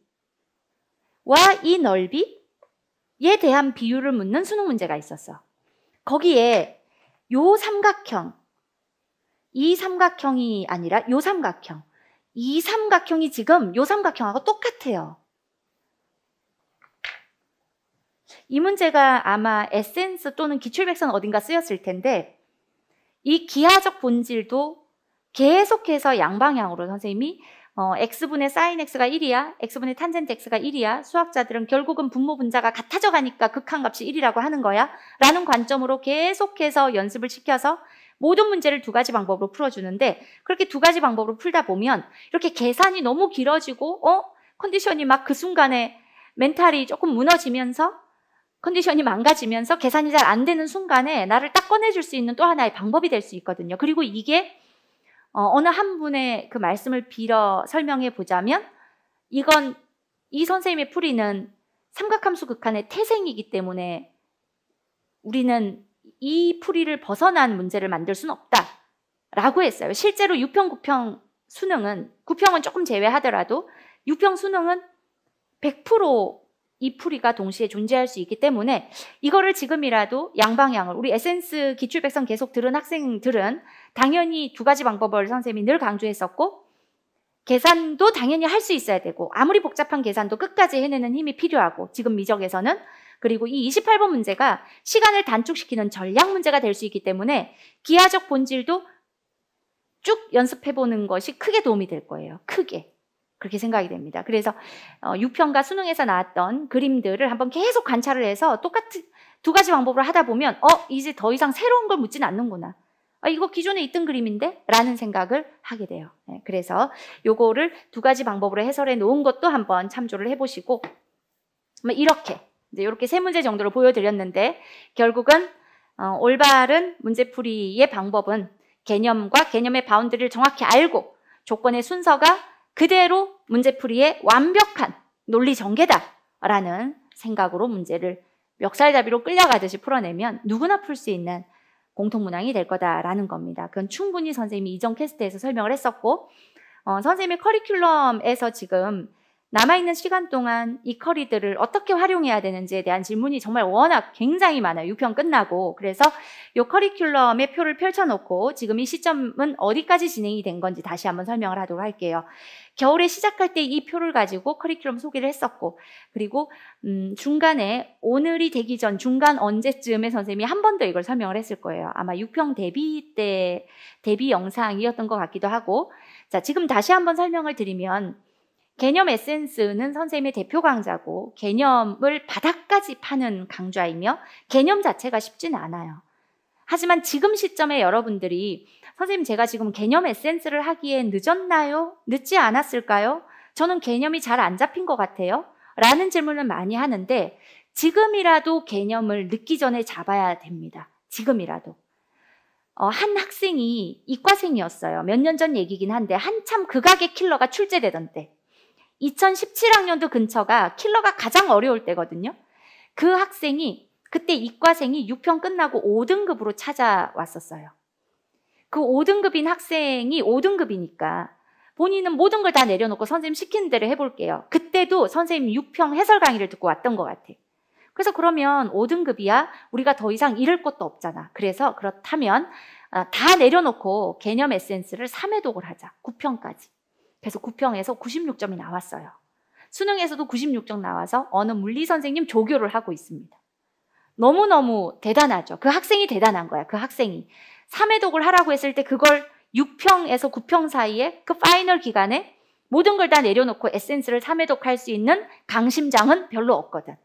이 넓이에 대한 비율을 묻는 수능 문제가 있었어 거기에 요 삼각형 이 삼각형이 아니라 요 삼각형 이 삼각형이 지금 요 삼각형하고 똑같아요 이 문제가 아마 에센스 또는 기출백선 어딘가 쓰였을 텐데 이 기하적 본질도 계속해서 양방향으로 선생님이 어, x분의 사 i n x가 1이야, x분의 탄젠트 x가 1이야, 수학자들은 결국은 분모 분자가 같아져 가니까 극한값이 1이라고 하는 거야 라는 관점으로 계속해서 연습을 시켜서 모든 문제를 두 가지 방법으로 풀어주는데 그렇게 두 가지 방법으로 풀다 보면 이렇게 계산이 너무 길어지고 어 컨디션이 막 그 순간에 멘탈이 조금 무너지면서 컨디션이 망가지면서 계산이 잘 안 되는 순간에 나를 딱 꺼내줄 수 있는 또 하나의 방법이 될 수 있거든요. 그리고 이게 어, 어 느한 분의 그 말씀을 빌어 설명해 보자면 이건 이 선생님의 풀이는 삼각함수 극한의 태생이기 때문에 우리는 이 풀이를 벗어난 문제를 만들 수는 없다. 라고 했어요. 실제로 6평, 9평 수능은, 9평은 조금 제외하더라도 6평 수능은 100%이 풀이가 동시에 존재할 수 있기 때문에 이거를 지금이라도 양방향을 우리 에센스 기출백선 계속 들은 학생들은 당연히 두 가지 방법을 선생님이 늘 강조했었고 계산도 당연히 할 수 있어야 되고 아무리 복잡한 계산도 끝까지 해내는 힘이 필요하고 지금 미적에서는 그리고 이 28번 문제가 시간을 단축시키는 전략 문제가 될 수 있기 때문에 기하적 본질도 쭉 연습해보는 것이 크게 도움이 될 거예요. 크게. 그렇게 생각이 됩니다. 그래서 6편과 어, 수능에서 나왔던 그림들을 한번 계속 관찰을 해서 똑같은 두 가지 방법으로 하다 보면 어 이제 더 이상 새로운 걸 묻진 않는구나. 아, 이거 기존에 있던 그림인데? 라는 생각을 하게 돼요. 네, 그래서 요거를 두 가지 방법으로 해설해 놓은 것도 한번 참조를 해보시고 뭐 이렇게 이제 이렇게 세 문제 정도를 보여드렸는데 결국은 어, 올바른 문제풀이의 방법은 개념과 개념의 바운드리를 정확히 알고 조건의 순서가 그대로 문제풀이의 완벽한 논리 전개다라는 생각으로 문제를 멱살잡이로 끌려가듯이 풀어내면 누구나 풀 수 있는 공통문항이 될 거다라는 겁니다. 그건 충분히 선생님이 이전 캐스트에서 설명을 했었고 어, 선생님의 커리큘럼에서 지금 남아있는 시간 동안 이 커리들을 어떻게 활용해야 되는지에 대한 질문이 정말 워낙 굉장히 많아요. 6편 끝나고. 그래서 이 커리큘럼의 표를 펼쳐놓고 지금 이 시점은 어디까지 진행이 된 건지 다시 한번 설명을 하도록 할게요. 겨울에 시작할 때 이 표를 가지고 커리큘럼 소개를 했었고, 그리고, 음, 중간에 오늘이 되기 전 중간 언제쯤에 선생님이 한 번 더 이걸 설명을 했을 거예요. 아마 6평 데뷔 때, 데뷔 영상이었던 것 같기도 하고, 자, 지금 다시 한번 설명을 드리면, 개념 에센스는 선생님의 대표 강좌고 개념을 바닥까지 파는 강좌이며 개념 자체가 쉽진 않아요. 하지만 지금 시점에 여러분들이 선생님 제가 지금 개념 에센스를 하기에 늦었나요? 늦지 않았을까요? 저는 개념이 잘 안 잡힌 것 같아요. 라는 질문을 많이 하는데 지금이라도 개념을 늦기 전에 잡아야 됩니다. 지금이라도. 어, 한 학생이 이과생이었어요. 몇 년 전 얘기긴 한데 한참 극악의 킬러가 출제되던 때. 2017학년도 근처가 킬러가 가장 어려울 때거든요. 그 학생이 그때 이과생이 6평 끝나고 5등급으로 찾아왔었어요. 그 5등급인 학생이 5등급이니까 본인은 모든 걸 다 내려놓고 선생님 시키는 대로 해볼게요. 그때도 선생님 6평 해설 강의를 듣고 왔던 것 같아. 그래서 그러면 5등급이야 우리가 더 이상 잃을 것도 없잖아. 그래서 그렇다면 아, 다 내려놓고 개념 에센스를 3회독을 하자. 9평까지. 그래서 9평에서 96점이 나왔어요. 수능에서도 96점 나와서 어느 물리 선생님 조교를 하고 있습니다. 너무너무 대단하죠. 그 학생이 대단한 거야. 그 학생이. 3회독을 하라고 했을 때 그걸 6평에서 9평 사이에 그 파이널 기간에 모든 걸 다 내려놓고 에센스를 3회독 할수 있는 강심장은 별로 없거든.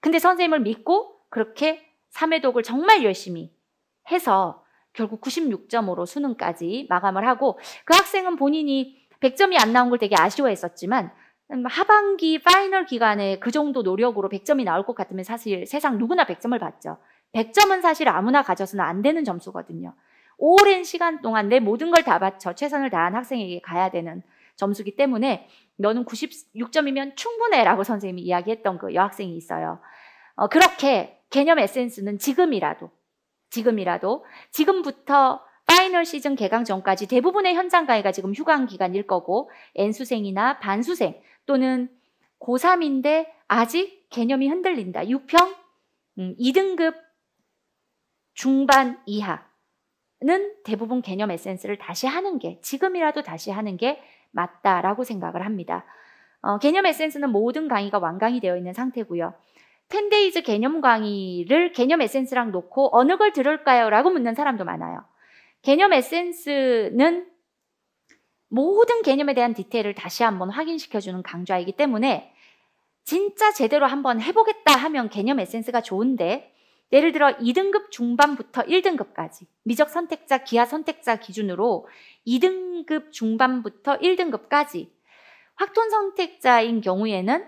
근데 선생님을 믿고 그렇게 3회독을 정말 열심히 해서 결국 96점으로 수능까지 마감을 하고 그 학생은 본인이 100점이 안 나온 걸 되게 아쉬워했었지만 음, 하반기 파이널 기간에 그 정도 노력으로 100점이 나올 것 같으면 사실 세상 누구나 100점을 받죠. 100점은 사실 아무나 가져서는 안 되는 점수거든요. 오랜 시간 동안 내 모든 걸 다 바쳐 최선을 다한 학생에게 가야 되는 점수기 때문에 너는 96점이면 충분해 라고 선생님이 이야기했던 그 여학생이 있어요. 어, 그렇게 개념 에센스는 지금이라도, 지금이라도, 지금부터 파이널 시즌 개강 전까지 대부분의 현장 가해가 지금 휴강 기간일 거고 N수생이나 반수생 또는 고3인데 아직 개념이 흔들린다. 6평 2등급 음, 중반 이하는 대부분 개념 에센스를 다시 하는 게 지금이라도 다시 하는 게 맞다라고 생각을 합니다. 어, 개념 에센스는 모든 강의가 완강이 되어 있는 상태고요. 10데이즈 개념 강의를 개념 에센스랑 놓고 어느 걸 들을까요? 라고 묻는 사람도 많아요. 개념 에센스는 모든 개념에 대한 디테일을 다시 한번 확인시켜주는 강좌이기 때문에 진짜 제대로 한번 해보겠다 하면 개념 에센스가 좋은데 예를 들어 2등급 중반부터 1등급까지 미적 선택자, 기하 선택자 기준으로 2등급 중반부터 1등급까지 확톤 선택자인 경우에는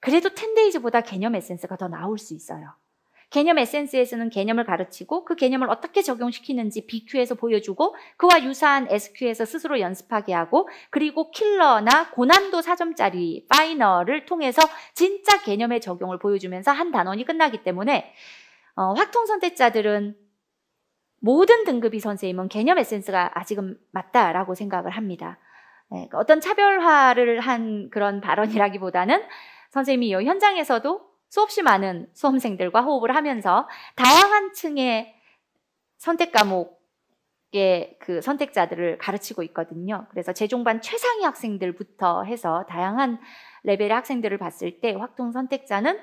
그래도 텐데이즈보다 개념 에센스가 더 나올 수 있어요. 개념 에센스에서는 개념을 가르치고 그 개념을 어떻게 적용시키는지 BQ에서 보여주고 그와 유사한 SQ에서 스스로 연습하게 하고 그리고 킬러나 고난도 4점짜리 파이널을 통해서 진짜 개념의 적용을 보여주면서 한 단원이 끝나기 때문에 어, 확통 선택자들은 모든 등급이 선생님은 개념 에센스가 아직은 맞다라고 생각을 합니다. 네, 어떤 차별화를 한 그런 발언이라기보다는 선생님이 현장에서도 수없이 많은 수험생들과 호흡을 하면서 다양한 층의 선택 과목의 그 선택자들을 가르치고 있거든요. 그래서 재종반 최상위 학생들부터 해서 다양한 레벨의 학생들을 봤을 때 확통 선택자는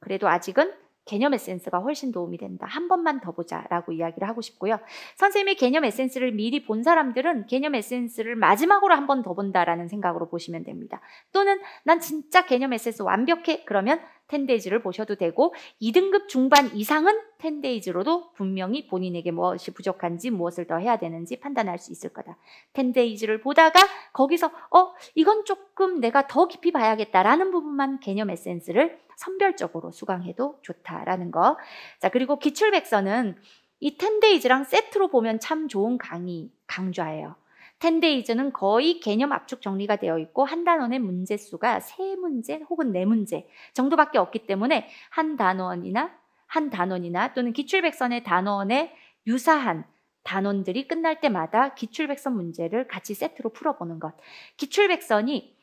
그래도 아직은 개념 에센스가 훨씬 도움이 된다. 한 번만 더 보자라고 이야기를 하고 싶고요. 선생님이 개념 에센스를 미리 본 사람들은 개념 에센스를 마지막으로 한 번 더 본다라는 생각으로 보시면 됩니다. 또는 난 진짜 개념 에센스 완벽해 그러면 텐데이즈를 보셔도 되고 2등급 중반 이상은 텐데이즈로도 분명히 본인에게 무엇이 부족한지 무엇을 더 해야 되는지 판단할 수 있을 거다. 텐데이즈를 보다가 거기서 어 이건 조금 내가 더 깊이 봐야겠다라는 부분만 개념 에센스를 선별적으로 수강해도 좋다라는 거. 자 그리고 기출백서는 이 텐데이즈랑 세트로 보면 참 좋은 강의 강좌예요. 텐데이즈는 거의 개념 압축 정리가 되어 있고 한 단원의 문제 수가 세 문제 혹은 네 문제 정도밖에 없기 때문에 한 단원이나 한 단원이나 또는 기출백선의 단원에 유사한 단원들이 끝날 때마다 기출백선 문제를 같이 세트로 풀어보는 것. 기출백선이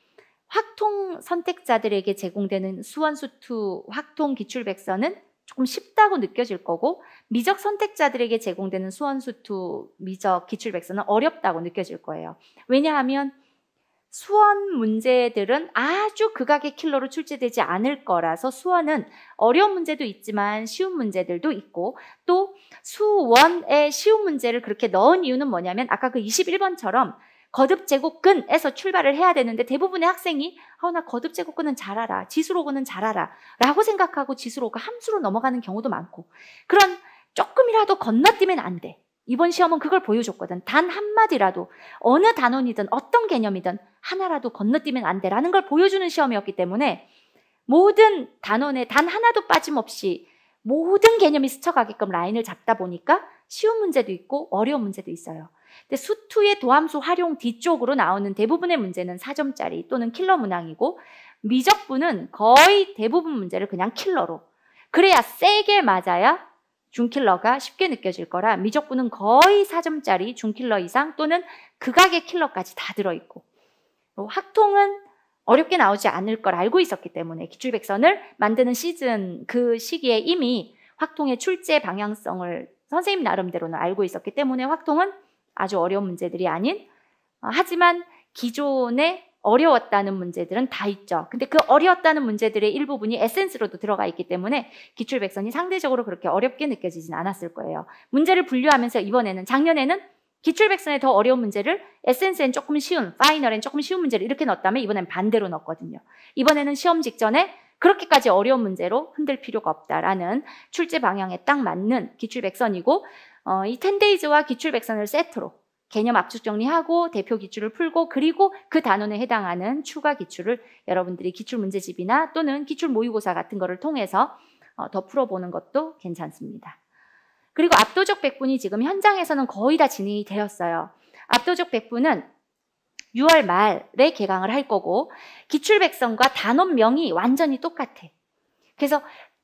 확통 선택자들에게 제공되는 수원수투 확통 기출백선은 조금 쉽다고 느껴질 거고 미적 선택자들에게 제공되는 수원수투 미적 기출백서는 어렵다고 느껴질 거예요. 왜냐하면 수원 문제들은 아주 극악의 킬러로 출제되지 않을 거라서 수원은 어려운 문제도 있지만 쉬운 문제들도 있고 또 수원에 쉬운 문제를 그렇게 넣은 이유는 뭐냐면 아까 그 21번처럼 거듭 제곱근에서 출발을 해야 되는데 대부분의 학생이 아나 거듭 제곱근은 잘 알아. 지수로그는 잘 알아. 라고 생각하고 지수로그 함수로 넘어가는 경우도 많고 그런 조금이라도 건너뛰면 안 돼. 이번 시험은 그걸 보여줬거든. 단 한마디라도 어느 단원이든 어떤 개념이든 하나라도 건너뛰면 안 돼라는 걸 보여주는 시험이었기 때문에 모든 단원에 단 하나도 빠짐없이 모든 개념이 스쳐가게끔 라인을 잡다 보니까 쉬운 문제도 있고 어려운 문제도 있어요. 근데 수투의 도함수 활용 뒤쪽으로 나오는 대부분의 문제는 4점짜리 또는 킬러 문항이고 미적분은 거의 대부분 문제를 그냥 킬러로 그래야 세게 맞아야 중킬러가 쉽게 느껴질 거라 미적분은 거의 4점짜리 중킬러 이상 또는 극악의 킬러까지 다 들어있고 뭐 학통은 어렵게 나오지 않을 걸 알고 있었기 때문에 기출백선을 만드는 시즌 그 시기에 이미 확통의 출제 방향성을 선생님 나름대로는 알고 있었기 때문에 확통은 아주 어려운 문제들이 아닌 어, 하지만 기존에 어려웠다는 문제들은 다 있죠. 근데 그 어려웠다는 문제들의 일부분이 에센스로도 들어가 있기 때문에 기출백선이 상대적으로 그렇게 어렵게 느껴지진 않았을 거예요. 문제를 분류하면서 이번에는 작년에는 기출백선에 더 어려운 문제를 에센스엔 조금 쉬운, 파이널엔 조금 쉬운 문제를 이렇게 넣었다면 이번엔 반대로 넣었거든요. 이번에는 시험 직전에 그렇게까지 어려운 문제로 흔들 필요가 없다라는 출제 방향에 딱 맞는 기출백선이고 어, 이텐데이즈와기출백선을 세트로 개념 압축 정리하고 대표 기출을 풀고 그리고 그 단원에 해당하는 추가 기출을 여러분들이 기출 문제집이나 또는 기출 모의고사 같은 거를 통해서 어, 더 풀어보는 것도 괜찮습니다. 그리고 압도적 백분이 지금 현장에서는 거의 다 진행이 되었어요. 압도적 백분은 6월 말에 개강을 할 거고 기출백선과 단원명이 완전히 똑같아. 그래서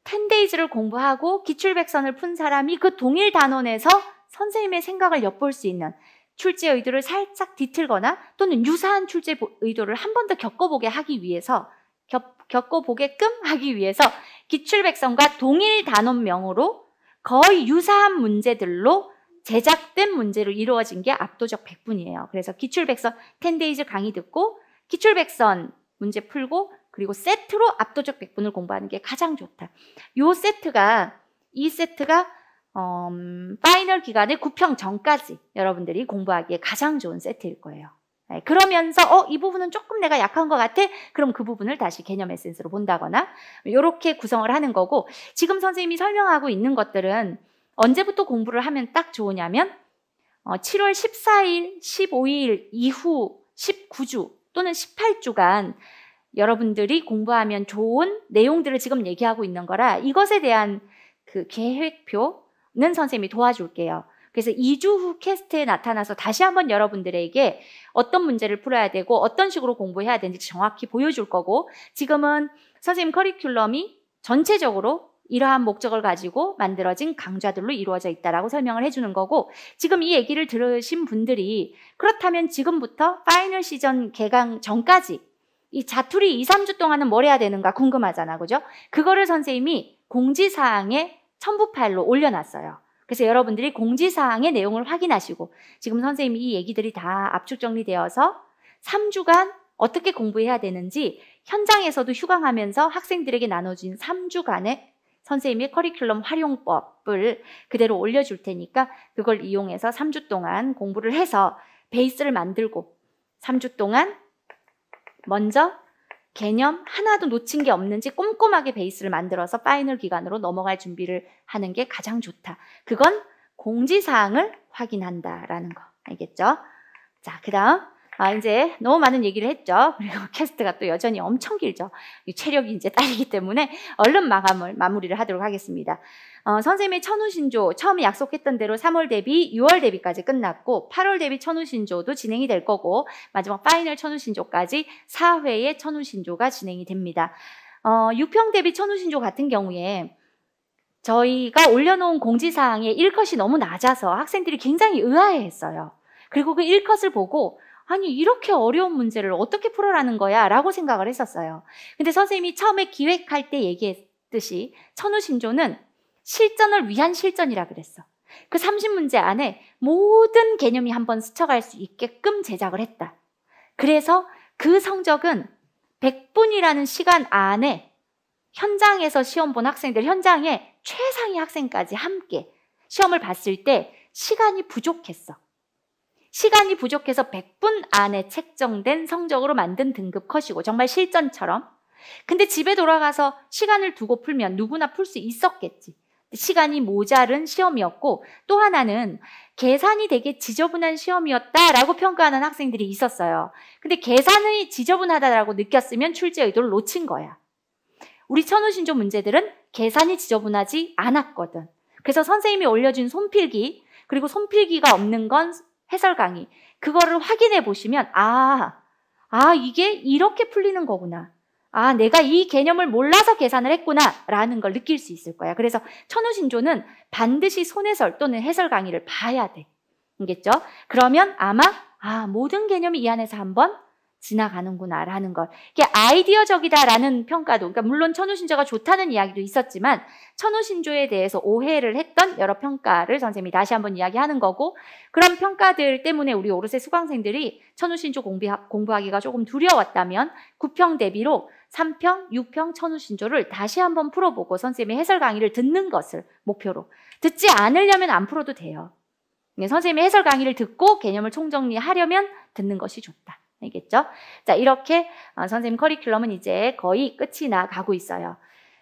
텐데이즈를 공부하고 기출백선을 푼 사람이 그 동일 단원에서 선생님의 생각을 엿볼 수 있는 출제 의도를 살짝 뒤틀거나 또는 유사한 출제 의도를 한 번 더 겪어보게 하기 위해서 겪, 겪어보게끔 하기 위해서 기출백선과 동일 단원명으로 거의 유사한 문제들로 제작된 문제로 이루어진 게 압도적 100분이에요. 그래서 기출백선 10데이즈 강의 듣고 기출백선 문제 풀고 그리고 세트로 압도적 백분을 공부하는 게 가장 좋다. 요 세트가 이 세트가 음, 파이널 기간의9평 전까지 여러분들이 공부하기에 가장 좋은 세트일 거예요. 네, 그러면서 어, 이 부분은 조금 내가 약한 것 같아? 그럼 그 부분을 다시 개념 에센스로 본다거나 이렇게 구성을 하는 거고 지금 선생님이 설명하고 있는 것들은 언제부터 공부를 하면 딱 좋으냐면 어, 7월 14일, 15일 이후 19주 또는 18주간 여러분들이 공부하면 좋은 내용들을 지금 얘기하고 있는 거라 이것에 대한 그 계획표는 선생님이 도와줄게요. 그래서 2주 후 캐스트에 나타나서 다시 한번 여러분들에게 어떤 문제를 풀어야 되고 어떤 식으로 공부해야 되는지 정확히 보여줄 거고 지금은 선생님 커리큘럼이 전체적으로 이러한 목적을 가지고 만들어진 강좌들로 이루어져 있다라고 설명을 해주는 거고 지금 이 얘기를 들으신 분들이 그렇다면 지금부터 파이널 시즌 개강 전까지 이 자투리 2, 3주 동안은 뭘 해야 되는가 궁금하잖아. 그죠? 그거를 선생님이 공지사항에 첨부 파일로 올려놨어요. 그래서 여러분들이 공지사항의 내용을 확인하시고 지금 선생님이 이 얘기들이 다 압축 정리되어서 3주간 어떻게 공부해야 되는지 현장에서도 휴강하면서 학생들에게 나눠진 3주간의 선생님의 커리큘럼 활용법을 그대로 올려줄 테니까 그걸 이용해서 3주 동안 공부를 해서 베이스를 만들고 3주 동안 먼저 개념 하나도 놓친 게 없는지 꼼꼼하게 베이스를 만들어서 파이널 기간으로 넘어갈 준비를 하는 게 가장 좋다. 그건 공지사항을 확인한다라는 거 알겠죠? 자, 그 다음 아, 이제 너무 많은 얘기를 했죠. 그리고 캐스트가 [LAUGHS] 또 여전히 엄청 길죠. 체력이 이제 딸이기 때문에 얼른 마감을, 마무리를 하도록 하겠습니다. 어, 선생님의 천우신조, 처음에 약속했던 대로 3월 대비, 6월 대비까지 끝났고, 8월 대비 천우신조도 진행이 될 거고, 마지막 파이널 천우신조까지 4회의 천우신조가 진행이 됩니다. 어, 6평 대비 천우신조 같은 경우에, 저희가 올려놓은 공지사항의 1컷이 너무 낮아서 학생들이 굉장히 의아해 했어요. 그리고 그 1컷을 보고 아니, 이렇게 어려운 문제를 어떻게 풀어라는 거야? 라고 생각을 했었어요. 근데 선생님이 처음에 기획할 때 얘기했듯이 천우신조는 실전을 위한 실전이라 그랬어. 그 30문제 안에 모든 개념이 한번 스쳐갈 수 있게끔 제작을 했다. 그래서 그 성적은 100분이라는 시간 안에 현장에서 시험 본 학생들 현장에 최상위 학생까지 함께 시험을 봤을 때 시간이 부족했어. 시간이 부족해서 100분 안에 책정된 성적으로 만든 등급 컷이고 정말 실전처럼 근데 집에 돌아가서 시간을 두고 풀면 누구나 풀 수 있었겠지. 시간이 모자른 시험이었고 또 하나는 계산이 되게 지저분한 시험이었다라고 평가하는 학생들이 있었어요. 근데 계산이 지저분하다라고 느꼈으면 출제 의도를 놓친 거야. 우리 천우신조 문제들은 계산이 지저분하지 않았거든. 그래서 선생님이 올려준 손필기 그리고 손필기가 없는 건 해설 강의 그거를 확인해 보시면 아, 아 이게 이렇게 풀리는 거구나. 아, 내가 이 개념을 몰라서 계산을 했구나라는 걸 느낄 수 있을 거야. 그래서 천우신조는 반드시 손해설 또는 해설 강의를 봐야 돼. 알겠죠? 그러면 아마 아, 모든 개념이 이 안에서 한번 지나가는구나라는 걸. 이게 아이디어적이다라는 평가도, 그러니까 물론 천우신조가 좋다는 이야기도 있었지만, 천우신조에 대해서 오해를 했던 여러 평가를 선생님이 다시 한번 이야기하는 거고, 그런 평가들 때문에 우리 오르세 수강생들이 천우신조 공비, 공부하기가 조금 두려웠다면, 9평 대비로 3평, 6평 천우신조를 다시 한번 풀어보고 선생님의 해설 강의를 듣는 것을 목표로. 듣지 않으려면 안 풀어도 돼요. 네, 선생님의 해설 강의를 듣고 개념을 총정리하려면 듣는 것이 좋다. 알겠죠? 자, 이렇게 어, 선생님 커리큘럼은 이제 거의 끝이 나가고 있어요.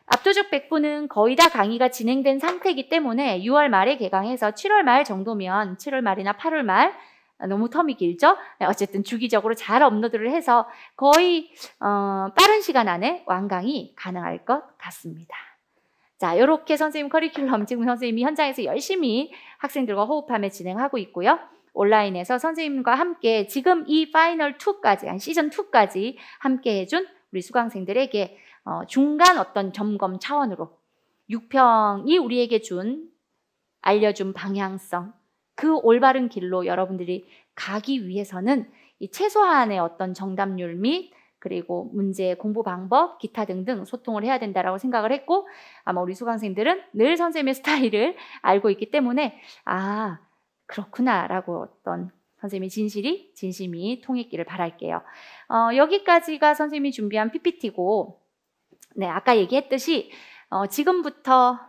압도적 백부는 거의 다 강의가 진행된 상태이기 때문에 6월 말에 개강해서 7월 말 정도면 7월 말이나 8월 말 어, 너무 텀이 길죠? 네, 어쨌든 주기적으로 잘 업로드를 해서 거의 어, 빠른 시간 안에 완강이 가능할 것 같습니다. 자, 이렇게 선생님 커리큘럼 지금 선생님이 현장에서 열심히 학생들과 호흡하며 진행하고 있고요. 온라인에서 선생님과 함께 지금 이 파이널 2까지, 한 시즌 2까지 함께 해준 우리 수강생들에게 어, 중간 어떤 점검 차원으로 6평이 우리에게 준 알려준 방향성 그 올바른 길로 여러분들이 가기 위해서는 이 최소한의 어떤 정답률 및 그리고 문제 공부 방법 기타 등등 소통을 해야 된다라고 생각을 했고 아마 우리 수강생들은 늘 선생님의 [LAUGHS] 스타일을 알고 있기 때문에 아 그렇구나라고 어떤 선생님의 진실이 진심이 통했기를 바랄게요. 어, 여기까지가 선생님이 준비한 PPT고, 네 아까 얘기했듯이 어, 지금부터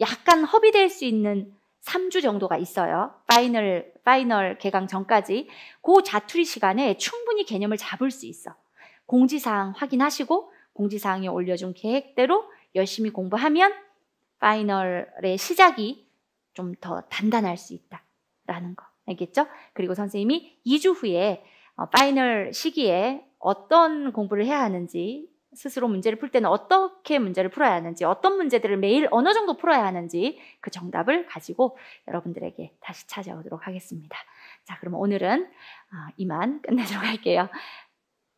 약간 허비될 수 있는 3주 정도가 있어요. 파이널 파이널 개강 전까지 그 자투리 시간에 충분히 개념을 잡을 수 있어. 공지사항 확인하시고 공지사항에 올려준 계획대로 열심히 공부하면 파이널의 시작이 좀 더 단단할 수 있다. 라는 거. 알겠죠? 그리고 선생님이 2주 후에 어, 파이널 시기에 어떤 공부를 해야 하는지 스스로 문제를 풀 때는 어떻게 문제를 풀어야 하는지 어떤 문제들을 매일 어느 정도 풀어야 하는지 그 정답을 가지고 여러분들에게 다시 찾아오도록 하겠습니다. 자 그럼 오늘은 어, 이만 끝내도록 할게요.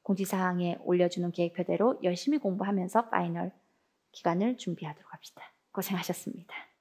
공지사항에 올려주는 계획표대로 열심히 공부하면서 파이널 기간을 준비하도록 합시다. 고생하셨습니다.